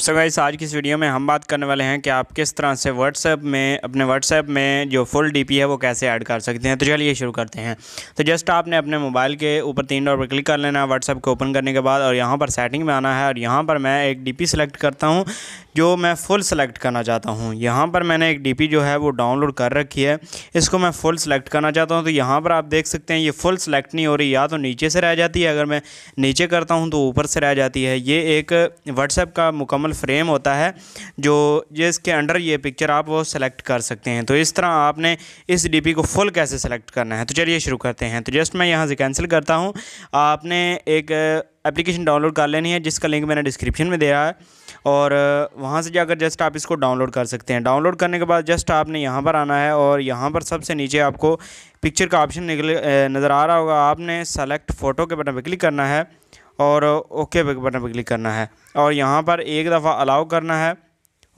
so guys आज की इस वीडियो में हम बात करने वाले हैं कि आप किस तरह से व्हाट्सएप में अपने व्हाट्सएप में जो फुल डीपी है वो कैसे ऐड कर सकते हैं तो चलिए शुरू करते हैं तो जस्ट आपने अपने मोबाइल के ऊपर तीन डॉट पर क्लिक कर लेना है व्हाट्सएप को ओपन करने के बाद और यहाँ पर सेटिंग में आना है और यहाँ पर मैं एक डी सेलेक्ट करता हूँ जो मैं फुल सेलेक्ट करना चाहता हूँ यहाँ पर मैंने एक डी जो है वो डाउनलोड कर रखी है इसको मैं फुल सेलेक्ट करना चाहता हूँ तो यहाँ पर आप देख सकते हैं ये फुल सेलेक्ट नहीं हो रही या तो नीचे से रह जाती है अगर मैं नीचे करता हूँ तो ऊपर से रह जाती है ये एक व्हाट्सएप का मुकम्मल नॉर्मल फ्रेम होता है जो जिसके अंडर ये पिक्चर आप वो सेलेक्ट कर सकते हैं तो इस तरह आपने इस डी को फुल कैसे सेलेक्ट करना है तो चलिए शुरू करते हैं तो जस्ट मैं यहाँ से कैंसिल करता हूँ आपने एक एप्लीकेशन डाउनलोड कर लेनी है जिसका लिंक मैंने डिस्क्रिप्शन में दिया है और वहाँ से जाकर जस्ट आप इसको डाउनलोड कर सकते हैं डाउनलोड करने के बाद जस्ट आपने यहाँ पर आना है और यहाँ पर सबसे नीचे आपको पिक्चर का ऑप्शन निकल नज़र आ रहा होगा आपने सेलेक्ट फ़ोटो के बटन पर क्लिक करना है और ओके बटन पर क्लिक करना है और यहाँ पर एक दफ़ा अलाउ करना है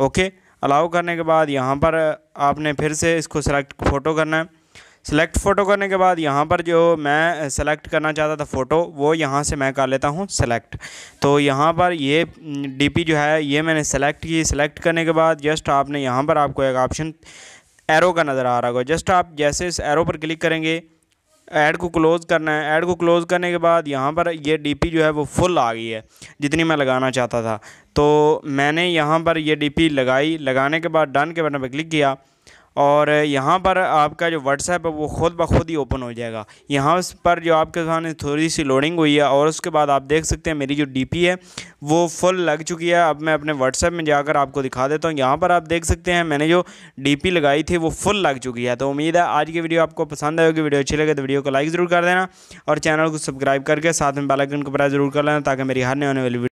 ओके अलाउ करने के बाद यहाँ पर आपने फिर से इसको सेलेक्ट फ़ोटो करना है सेलेक्ट फ़ोटो करने के बाद यहाँ पर जो मैं सेलेक्ट करना चाहता था फ़ोटो वो यहाँ से मैं कर लेता हूँ सेलेक्ट तो यहाँ पर ये डीपी हम्म, जो है ये मैंने सेलेक्ट की सेलेक्ट करने के बाद जस्ट आपने यहाँ पर आपको एक ऑप्शन एरो का नज़र आ रहा होगा जस्ट आप जैसे इस एरो पर क्लिक करेंगे ऐड को क्लोज़ करना है ऐड को क्लोज़ करने के बाद यहाँ पर ये डीपी जो है वो फुल आ गई है जितनी मैं लगाना चाहता था तो मैंने यहाँ पर ये डीपी लगाई लगाने के बाद डन के बटन पर क्लिक किया और यहाँ पर आपका जो व्हाट्सएप है वो खुद ब खुद ही ओपन हो जाएगा यहाँ पर जो आपके सामने थोड़ी सी लोडिंग हुई है और उसके बाद आप देख सकते हैं मेरी जो डी है वो फुल लग चुकी है अब मैं अपने व्हाट्सएप में जाकर आपको दिखा देता हूँ यहाँ पर आप देख सकते हैं मैंने जो डी लगाई थी वो फुल लग चुकी है तो उम्मीद है आज की वीडियो आपको पसंद आएगी वीडियो अच्छी लगे तो वीडियो को लाइक ज़रूर कर देना और चैनल को सब्सक्राइब करके साथ में बैलाइकन को प्रेस जरूर कर लेना ताकि मेरी हारने आने वाली